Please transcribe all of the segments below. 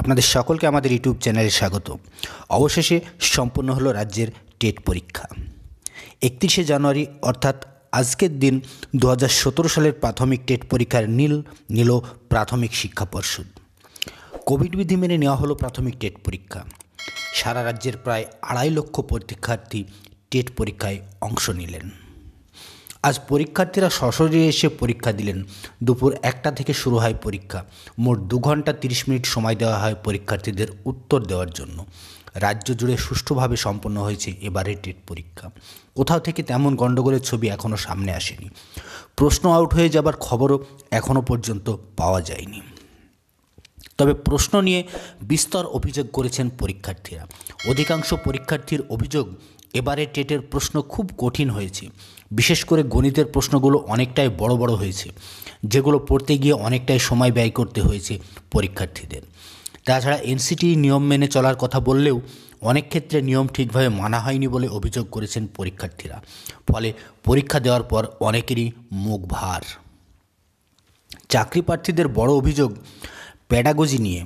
আপনাদের সকলকে আমাদের ইউটিউব চ্যানেলে স্বাগত অবশেষে সম্পূর্ণ হলো রাজ্যের টেট পরীক্ষা একত্রিশে জানুয়ারি অর্থাৎ আজকের দিন দু সালের প্রাথমিক টেট পরীক্ষার নীল নিল প্রাথমিক শিক্ষা পর্ষদ কোভিড বিধি মেনে নেওয়া হলো প্রাথমিক টেট পরীক্ষা সারা রাজ্যের প্রায় আড়াই লক্ষ পরীক্ষার্থী টেট পরীক্ষায় অংশ নিলেন আজ পরীক্ষার্থীরা সশরে এসে পরীক্ষা দিলেন দুপুর একটা থেকে শুরু হয় পরীক্ষা মোট দু ঘন্টা তিরিশ মিনিট সময় দেওয়া হয় পরীক্ষার্থীদের উত্তর দেওয়ার জন্য রাজ্য জুড়ে সুষ্ঠুভাবে সম্পন্ন হয়েছে এবারের টেট পরীক্ষা কোথাও থেকে তেমন গণ্ডগোলের ছবি এখনও সামনে আসেনি প্রশ্ন আউট হয়ে যাবার খবরও এখনও পর্যন্ত পাওয়া যায়নি তবে প্রশ্ন নিয়ে বিস্তর অভিযোগ করেছেন পরীক্ষার্থীরা অধিকাংশ পরীক্ষার্থীর অভিযোগ এবারে টেটের প্রশ্ন খুব কঠিন হয়েছে বিশেষ করে গণিতের প্রশ্নগুলো অনেকটাই বড় বড় হয়েছে যেগুলো পড়তে গিয়ে অনেকটাই সময় ব্যয় করতে হয়েছে পরীক্ষার্থীদের তাছাড়া এনসিটি নিয়ম মেনে চলার কথা বললেও অনেক ক্ষেত্রে নিয়ম ঠিকভাবে মানা হয়নি বলে অভিযোগ করেছেন পরীক্ষার্থীরা ফলে পরীক্ষা দেওয়ার পর অনেকেরই মুখ ভার চাকরি প্রার্থীদের বড় অভিযোগ প্যাডাগজি নিয়ে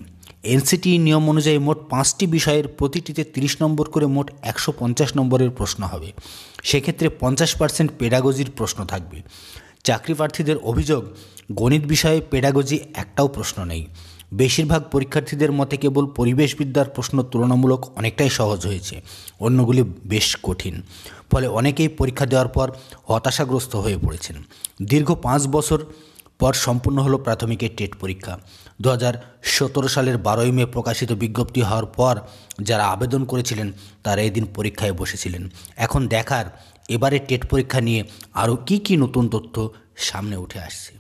এনসিটি নিয়ম অনুযায়ী মোট পাঁচটি বিষয়ের প্রতিটিতে তিরিশ নম্বর করে মোট একশো পঞ্চাশ নম্বরের প্রশ্ন হবে সেক্ষেত্রে পঞ্চাশ পার্সেন্ট পেডাগজির প্রশ্ন থাকবে চাকরি প্রার্থীদের অভিযোগ গণিত বিষয়ে পেডাগজি একটাও প্রশ্ন নেই বেশিরভাগ পরীক্ষার্থীদের মতে কেবল পরিবেশবিদ্যার প্রশ্ন তুলনামূলক অনেকটাই সহজ হয়েছে অন্যগুলি বেশ কঠিন ফলে অনেকেই পরীক্ষা দেওয়ার পর হতাশাগ্রস্ত হয়ে পড়েছেন দীর্ঘ পাঁচ বছর পর সম্পূর্ণ হলো প্রাথমিকের টেট পরীক্ষা দু সালের বারোই মে প্রকাশিত বিজ্ঞপ্তি হওয়ার পর যারা আবেদন করেছিলেন তারা এদিন পরীক্ষায় বসেছিলেন এখন দেখার এবারে টেট পরীক্ষা নিয়ে আরও কি কি নতুন তথ্য সামনে উঠে আসছে